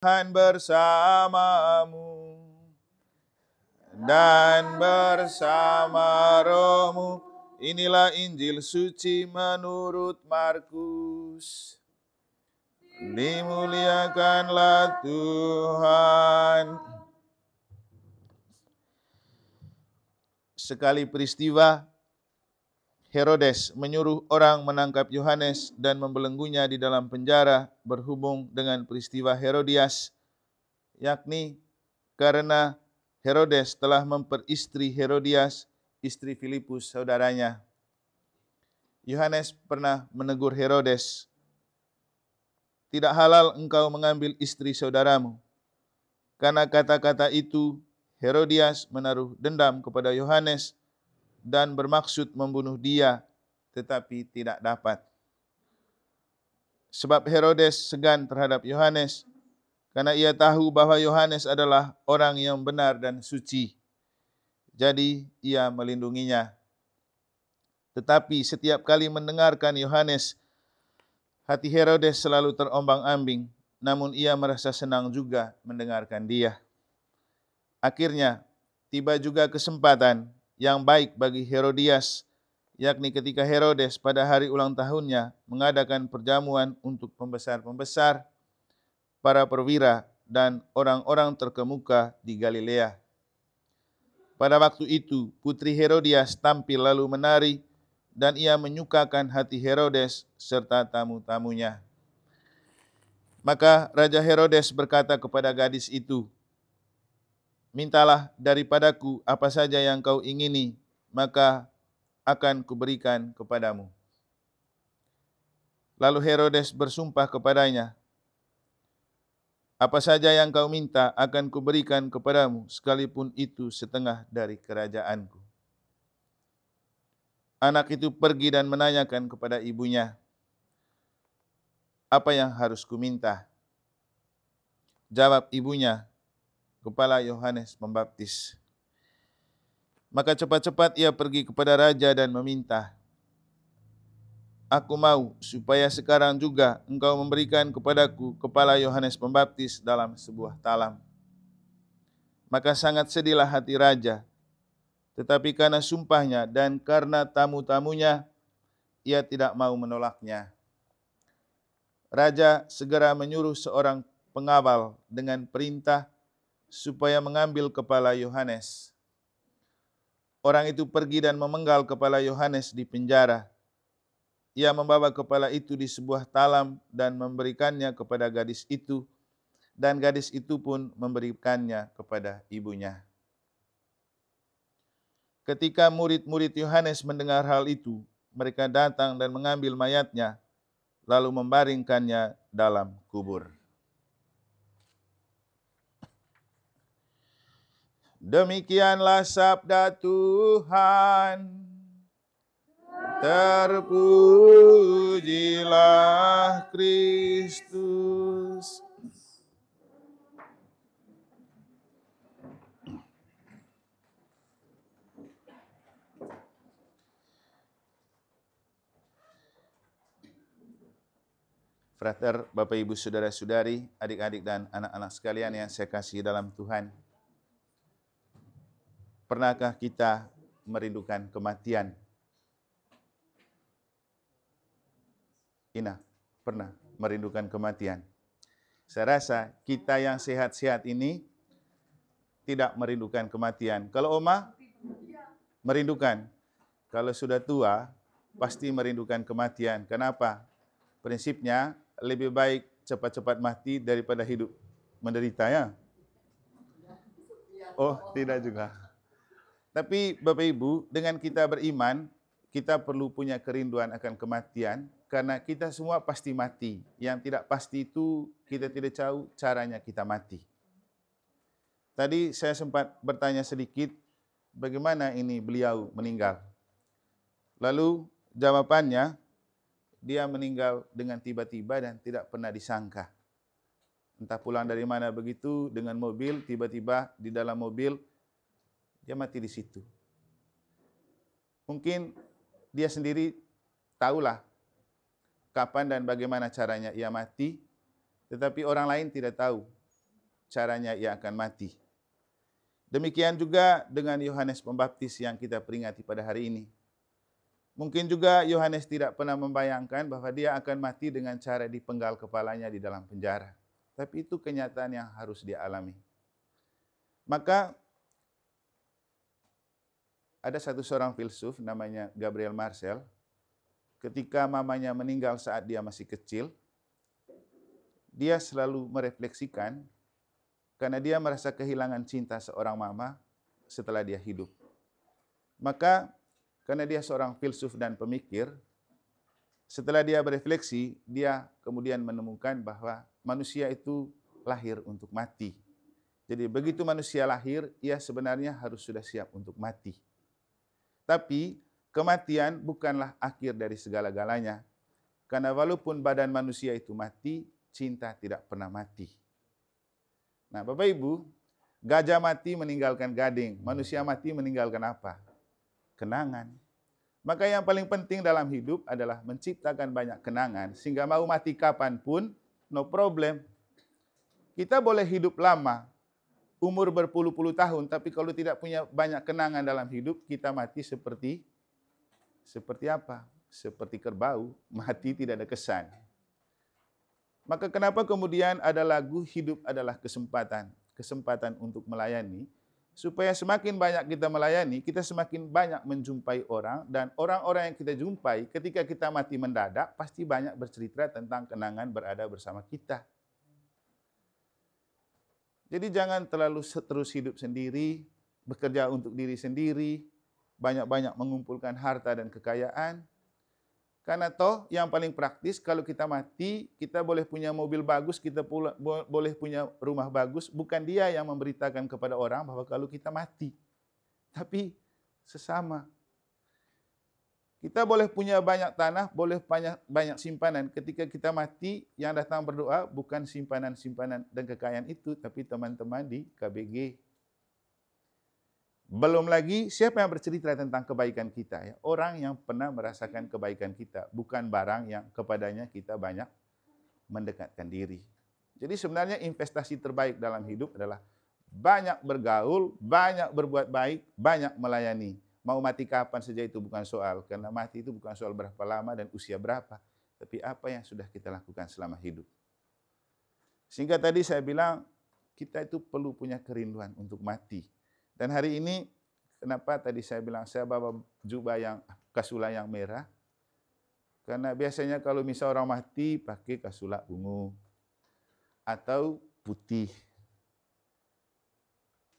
Tuhan bersamamu dan bersama rohmu. Inilah Injil suci menurut Markus. Dimuliakanlah Tuhan. Sekali peristiwa Herodes menyuruh orang menangkap Yohanes dan membelenggunya di dalam penjara berhubung dengan peristiwa Herodias, yakni karena Herodes telah memperistri Herodias, istri Filipus saudaranya. Yohanes pernah menegur Herodes, "Tidak halal engkau mengambil istri saudaramu." Karena kata-kata itu, Herodias menaruh dendam kepada Yohanes dan bermaksud membunuh dia tetapi tidak dapat. Sebab Herodes segan terhadap Yohanes karena ia tahu bahwa Yohanes adalah orang yang benar dan suci. Jadi ia melindunginya. Tetapi setiap kali mendengarkan Yohanes, hati Herodes selalu terombang-ambing, namun ia merasa senang juga mendengarkan dia. Akhirnya, tiba juga kesempatan yang baik bagi Herodias, yakni ketika Herodes pada hari ulang tahunnya mengadakan perjamuan untuk pembesar-pembesar, para perwira, dan orang-orang terkemuka di Galilea. Pada waktu itu, putri Herodias tampil lalu menari, dan ia menyukakan hati Herodes serta tamu-tamunya. Maka Raja Herodes berkata kepada gadis itu, mintalah daripadaku apa saja yang kau ingini, maka akan kuberikan kepadamu. Lalu Herodes bersumpah kepadanya, apa saja yang kau minta akan kuberikan kepadamu, sekalipun itu setengah dari kerajaanku. Anak itu pergi dan menanyakan kepada ibunya, apa yang harus kuminta? Jawab ibunya, kepala Yohanes Pembaptis. Maka cepat-cepat ia pergi kepada raja dan meminta, Aku mau supaya sekarang juga engkau memberikan kepadaku kepala Yohanes Pembaptis dalam sebuah talam. Maka sangat sedihlah hati raja, tetapi karena sumpahnya dan karena tamu-tamunya, ia tidak mau menolaknya. Raja segera menyuruh seorang pengawal dengan perintah supaya mengambil kepala Yohanes. Orang itu pergi dan memenggal kepala Yohanes di penjara. Ia membawa kepala itu di sebuah talam dan memberikannya kepada gadis itu, dan gadis itu pun memberikannya kepada ibunya. Ketika murid-murid Yohanes mendengar hal itu, mereka datang dan mengambil mayatnya, lalu membaringkannya dalam kubur. Demikianlah sabda Tuhan. Terpujilah Kristus. Frater, Bapak Ibu Saudara-saudari, adik-adik dan anak-anak sekalian yang saya kasih dalam Tuhan. Pernahkah kita merindukan kematian? Ina, pernah merindukan kematian. Saya rasa kita yang sehat-sehat ini tidak merindukan kematian. Kalau Oma, merindukan. Kalau sudah tua, pasti merindukan kematian. Kenapa? Prinsipnya, lebih baik cepat-cepat mati daripada hidup menderita ya. Oh, tidak juga. Tapi Bapak Ibu, dengan kita beriman, kita perlu punya kerinduan akan kematian karena kita semua pasti mati. Yang tidak pasti itu kita tidak tahu caranya kita mati. Tadi saya sempat bertanya sedikit bagaimana ini beliau meninggal. Lalu jawabannya dia meninggal dengan tiba-tiba dan tidak pernah disangka. Entah pulang dari mana begitu dengan mobil tiba-tiba di dalam mobil dia mati di situ. Mungkin dia sendiri tahulah kapan dan bagaimana caranya ia mati, tetapi orang lain tidak tahu caranya ia akan mati. Demikian juga dengan Yohanes Pembaptis yang kita peringati pada hari ini. Mungkin juga Yohanes tidak pernah membayangkan bahwa dia akan mati dengan cara dipenggal kepalanya di dalam penjara. Tapi itu kenyataan yang harus dia alami. Maka ada satu seorang filsuf namanya Gabriel Marcel. Ketika mamanya meninggal saat dia masih kecil, dia selalu merefleksikan karena dia merasa kehilangan cinta seorang mama setelah dia hidup. Maka karena dia seorang filsuf dan pemikir, setelah dia berefleksi, dia kemudian menemukan bahwa manusia itu lahir untuk mati. Jadi begitu manusia lahir, ia sebenarnya harus sudah siap untuk mati. Tapi kematian bukanlah akhir dari segala-galanya. Karena walaupun badan manusia itu mati, cinta tidak pernah mati. Nah, Bapak Ibu, gajah mati meninggalkan gading, manusia mati meninggalkan apa? Kenangan. Maka yang paling penting dalam hidup adalah menciptakan banyak kenangan sehingga mau mati kapan pun no problem. Kita boleh hidup lama, umur berpuluh-puluh tahun, tapi kalau tidak punya banyak kenangan dalam hidup, kita mati seperti seperti apa? Seperti kerbau, mati tidak ada kesan. Maka kenapa kemudian ada lagu hidup adalah kesempatan, kesempatan untuk melayani, supaya semakin banyak kita melayani, kita semakin banyak menjumpai orang dan orang-orang yang kita jumpai ketika kita mati mendadak pasti banyak bercerita tentang kenangan berada bersama kita. Jadi jangan terlalu terus hidup sendiri, bekerja untuk diri sendiri, banyak-banyak mengumpulkan harta dan kekayaan. Karena toh yang paling praktis kalau kita mati, kita boleh punya mobil bagus, kita pula, bo boleh punya rumah bagus, bukan dia yang memberitakan kepada orang bahwa kalau kita mati. Tapi sesama kita boleh punya banyak tanah, boleh banyak banyak simpanan. Ketika kita mati, yang datang berdoa bukan simpanan-simpanan dan kekayaan itu, tapi teman-teman di KBG. Belum lagi siapa yang bercerita tentang kebaikan kita ya? Orang yang pernah merasakan kebaikan kita, bukan barang yang kepadanya kita banyak mendekatkan diri. Jadi sebenarnya investasi terbaik dalam hidup adalah banyak bergaul, banyak berbuat baik, banyak melayani Mau mati kapan saja itu bukan soal, karena mati itu bukan soal berapa lama dan usia berapa, tapi apa yang sudah kita lakukan selama hidup. Sehingga tadi saya bilang, kita itu perlu punya kerinduan untuk mati. Dan hari ini, kenapa tadi saya bilang saya bawa jubah yang kasula yang merah? Karena biasanya kalau misal orang mati pakai kasula ungu atau putih.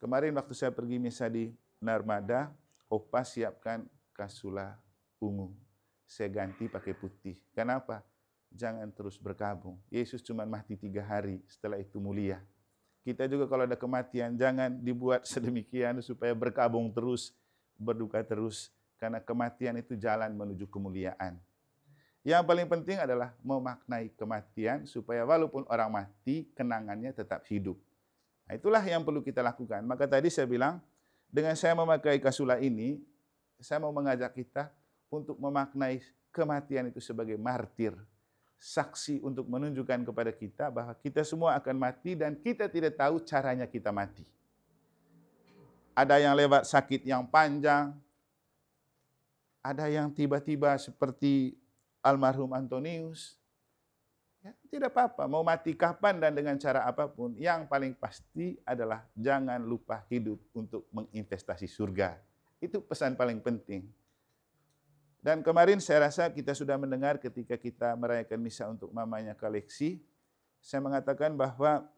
Kemarin waktu saya pergi misa di Narmada, Opa siapkan kasula ungu. Saya ganti pakai putih. Kenapa? Jangan terus berkabung. Yesus cuma mati tiga hari, setelah itu mulia. Kita juga kalau ada kematian, jangan dibuat sedemikian supaya berkabung terus, berduka terus. Karena kematian itu jalan menuju kemuliaan. Yang paling penting adalah memaknai kematian supaya walaupun orang mati, kenangannya tetap hidup. Nah, itulah yang perlu kita lakukan. Maka tadi saya bilang, dengan saya memakai kasulah ini, saya mau mengajak kita untuk memaknai kematian itu sebagai martir. Saksi untuk menunjukkan kepada kita bahwa kita semua akan mati dan kita tidak tahu caranya kita mati. Ada yang lewat sakit yang panjang, ada yang tiba-tiba seperti almarhum Antonius, tidak apa-apa, mau mati kapan dan dengan cara apapun, yang paling pasti adalah jangan lupa hidup untuk menginvestasi surga. Itu pesan paling penting. Dan kemarin saya rasa kita sudah mendengar ketika kita merayakan misa untuk mamanya koleksi, saya mengatakan bahwa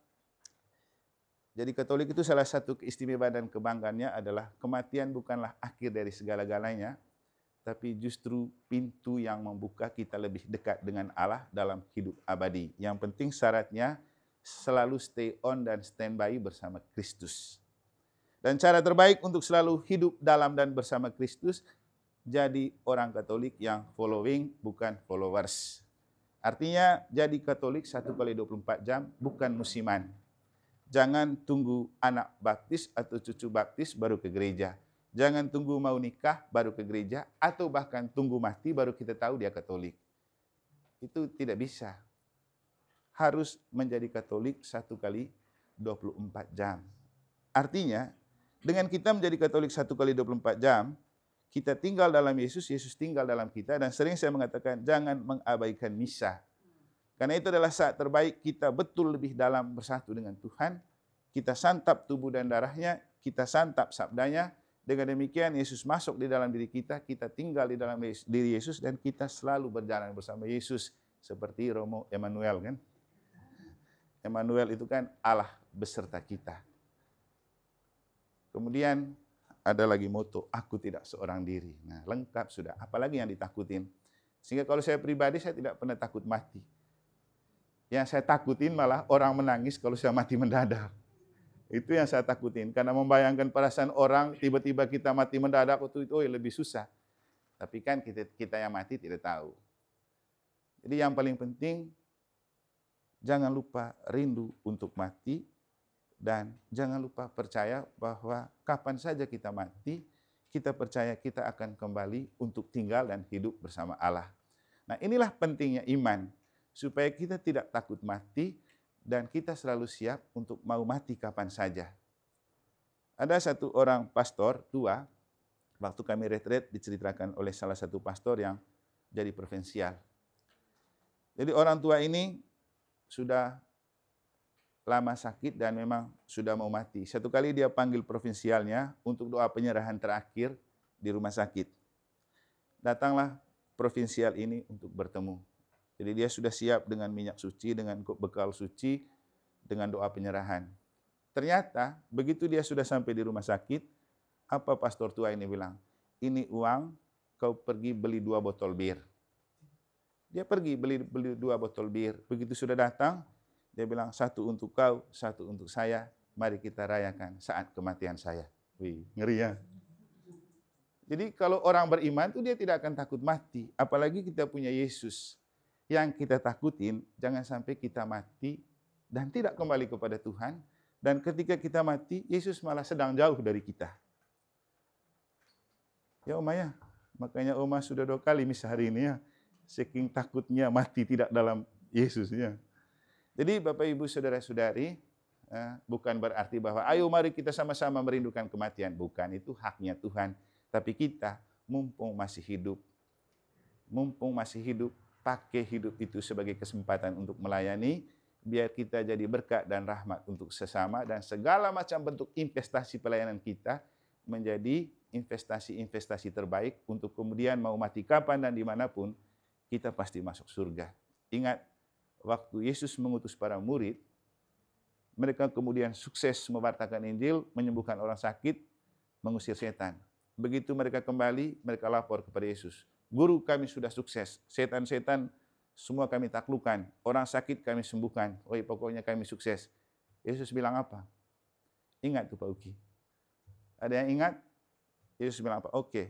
jadi Katolik itu salah satu keistimewaan dan kebanggannya adalah kematian bukanlah akhir dari segala-galanya, tapi justru pintu yang membuka kita lebih dekat dengan Allah dalam hidup abadi. Yang penting syaratnya selalu stay on dan by bersama Kristus. Dan cara terbaik untuk selalu hidup dalam dan bersama Kristus jadi orang Katolik yang following bukan followers. Artinya jadi Katolik 1 kali 24 jam bukan musiman. Jangan tunggu anak baptis atau cucu baptis baru ke gereja Jangan tunggu mau nikah baru ke gereja atau bahkan tunggu mati baru kita tahu dia Katolik. Itu tidak bisa. Harus menjadi Katolik satu kali 24 jam. Artinya, dengan kita menjadi Katolik satu kali 24 jam, kita tinggal dalam Yesus, Yesus tinggal dalam kita. Dan sering saya mengatakan, jangan mengabaikan misa. Karena itu adalah saat terbaik kita betul lebih dalam bersatu dengan Tuhan. Kita santap tubuh dan darahnya, kita santap sabdanya, dengan demikian Yesus masuk di dalam diri kita, kita tinggal di dalam diri Yesus dan kita selalu berjalan bersama Yesus seperti Romo Emmanuel kan. Emmanuel itu kan Allah beserta kita. Kemudian ada lagi moto, aku tidak seorang diri. Nah lengkap sudah, apalagi yang ditakutin. Sehingga kalau saya pribadi, saya tidak pernah takut mati. Yang saya takutin malah orang menangis kalau saya mati mendadak. Itu yang saya takutin. Karena membayangkan perasaan orang, tiba-tiba kita mati mendadak, itu, itu oh, lebih susah. Tapi kan kita, kita yang mati tidak tahu. Jadi yang paling penting, jangan lupa rindu untuk mati, dan jangan lupa percaya bahwa kapan saja kita mati, kita percaya kita akan kembali untuk tinggal dan hidup bersama Allah. Nah inilah pentingnya iman, supaya kita tidak takut mati, dan kita selalu siap untuk mau mati kapan saja. Ada satu orang pastor tua, waktu kami retret diceritakan oleh salah satu pastor yang jadi provinsial. Jadi orang tua ini sudah lama sakit dan memang sudah mau mati. Satu kali dia panggil provinsialnya untuk doa penyerahan terakhir di rumah sakit. Datanglah provinsial ini untuk bertemu. Jadi dia sudah siap dengan minyak suci, dengan bekal suci, dengan doa penyerahan. Ternyata begitu dia sudah sampai di rumah sakit, apa pastor tua ini bilang? Ini uang kau pergi beli dua botol bir. Dia pergi beli beli dua botol bir. Begitu sudah datang, dia bilang satu untuk kau, satu untuk saya. Mari kita rayakan saat kematian saya. Wih, ngeri ya. Jadi kalau orang beriman itu dia tidak akan takut mati, apalagi kita punya Yesus. Yang kita takutin, jangan sampai kita mati dan tidak kembali kepada Tuhan. Dan ketika kita mati, Yesus malah sedang jauh dari kita. Ya Oma ya, makanya Oma sudah dua kali misa hari ini ya. Saking takutnya mati tidak dalam Yesusnya. Jadi Bapak Ibu Saudara-saudari, eh, bukan berarti bahwa ayo mari kita sama-sama merindukan kematian. Bukan, itu haknya Tuhan. Tapi kita mumpung masih hidup, mumpung masih hidup, pakai hidup itu sebagai kesempatan untuk melayani, biar kita jadi berkat dan rahmat untuk sesama dan segala macam bentuk investasi pelayanan kita menjadi investasi-investasi terbaik untuk kemudian mau mati kapan dan dimanapun kita pasti masuk surga. Ingat, waktu Yesus mengutus para murid, mereka kemudian sukses mewartakan Injil, menyembuhkan orang sakit, mengusir setan. Begitu mereka kembali, mereka lapor kepada Yesus Guru kami sudah sukses. Setan-setan semua kami taklukan. Orang sakit kami sembuhkan. Oh, iya, pokoknya kami sukses. Yesus bilang apa? Ingat tuh Pak Uki. Ada yang ingat? Yesus bilang apa? Oke, okay.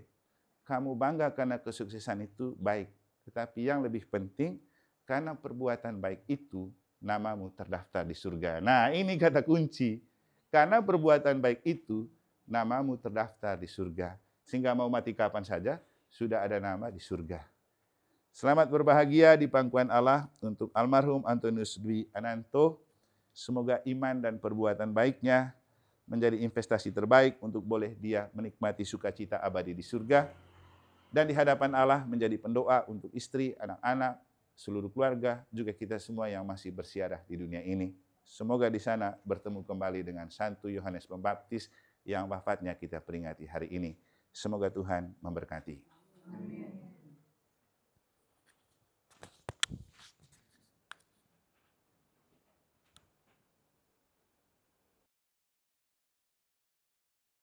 kamu bangga karena kesuksesan itu baik. Tetapi yang lebih penting, karena perbuatan baik itu, namamu terdaftar di surga. Nah, ini kata kunci. Karena perbuatan baik itu, namamu terdaftar di surga. Sehingga mau mati kapan saja, sudah ada nama di surga. Selamat berbahagia di pangkuan Allah untuk almarhum Antonius Dwi Ananto. Semoga iman dan perbuatan baiknya menjadi investasi terbaik untuk boleh dia menikmati sukacita abadi di surga dan di hadapan Allah menjadi pendoa untuk istri, anak-anak, seluruh keluarga, juga kita semua yang masih bersiarah di dunia ini. Semoga di sana bertemu kembali dengan Santo Yohanes Pembaptis yang wafatnya kita peringati hari ini. Semoga Tuhan memberkati. Amen.